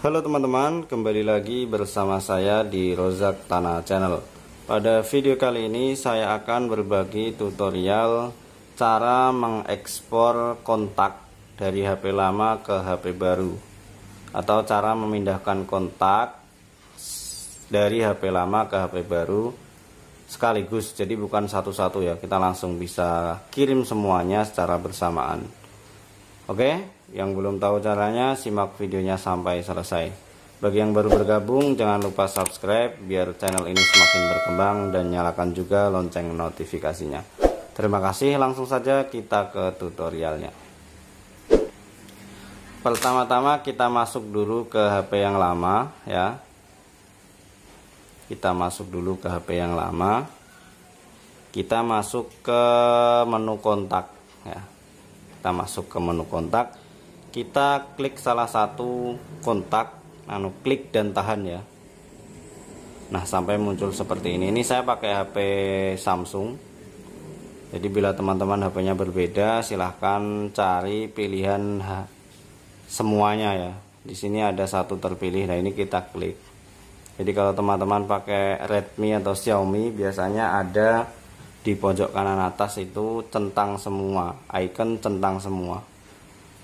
Halo teman-teman, kembali lagi bersama saya di Rozak Tanah Channel. Pada video kali ini saya akan berbagi tutorial cara mengekspor kontak dari HP lama ke HP baru atau cara memindahkan kontak dari HP lama ke HP baru sekaligus. Jadi bukan satu-satu ya, kita langsung bisa kirim semuanya secara bersamaan. Oke, yang belum tahu caranya simak videonya sampai selesai. Bagi yang baru bergabung jangan lupa subscribe biar channel ini semakin berkembang dan nyalakan juga lonceng notifikasinya. Terima kasih, langsung saja kita ke tutorialnya. Pertama-tama kita masuk dulu ke HP yang lama ya. Kita masuk dulu ke HP yang lama. Kita masuk ke menu kontak ya kita masuk ke menu kontak kita klik salah satu kontak anu klik dan tahan ya nah sampai muncul seperti ini ini saya pakai HP Samsung jadi bila teman-teman HP-nya berbeda silahkan cari pilihan semuanya ya di sini ada satu terpilih nah ini kita klik jadi kalau teman-teman pakai Redmi atau Xiaomi biasanya ada di pojok kanan atas itu centang semua icon centang semua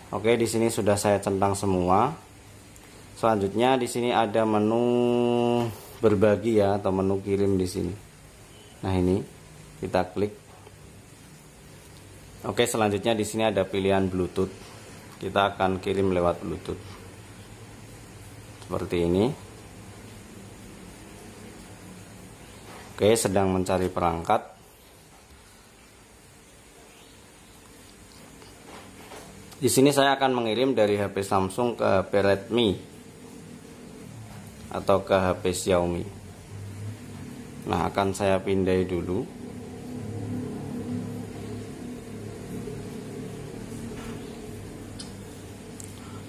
oke di sini sudah saya centang semua selanjutnya di sini ada menu berbagi ya atau menu kirim di sini nah ini kita klik oke selanjutnya di sini ada pilihan bluetooth kita akan kirim lewat bluetooth seperti ini oke sedang mencari perangkat Di sini saya akan mengirim dari HP Samsung ke HP Redmi atau ke HP Xiaomi. Nah, akan saya pindai dulu.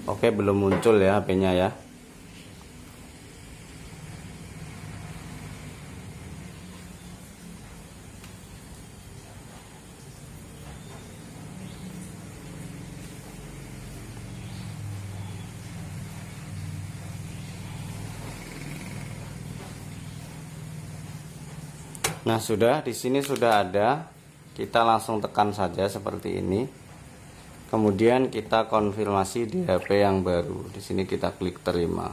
Oke, belum muncul ya HP-nya ya. Nah, sudah di sini sudah ada. Kita langsung tekan saja seperti ini. Kemudian kita konfirmasi di HP yang baru. Di sini kita klik terima.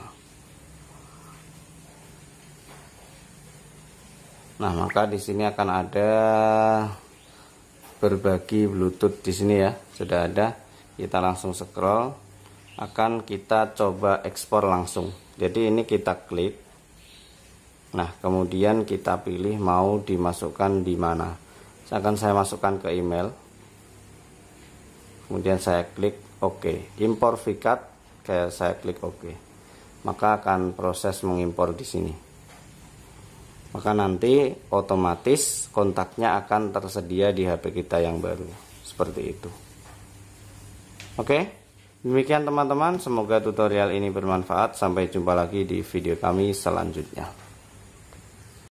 Nah, maka di sini akan ada berbagi Bluetooth di sini ya. Sudah ada. Kita langsung scroll akan kita coba ekspor langsung. Jadi ini kita klik Nah, kemudian kita pilih mau dimasukkan di mana. Saya Akan saya masukkan ke email. Kemudian saya klik OK. Impor fikat, kayak saya klik OK. Maka akan proses mengimpor di sini. Maka nanti otomatis kontaknya akan tersedia di HP kita yang baru. Seperti itu. Oke. Demikian teman-teman, semoga tutorial ini bermanfaat. Sampai jumpa lagi di video kami selanjutnya.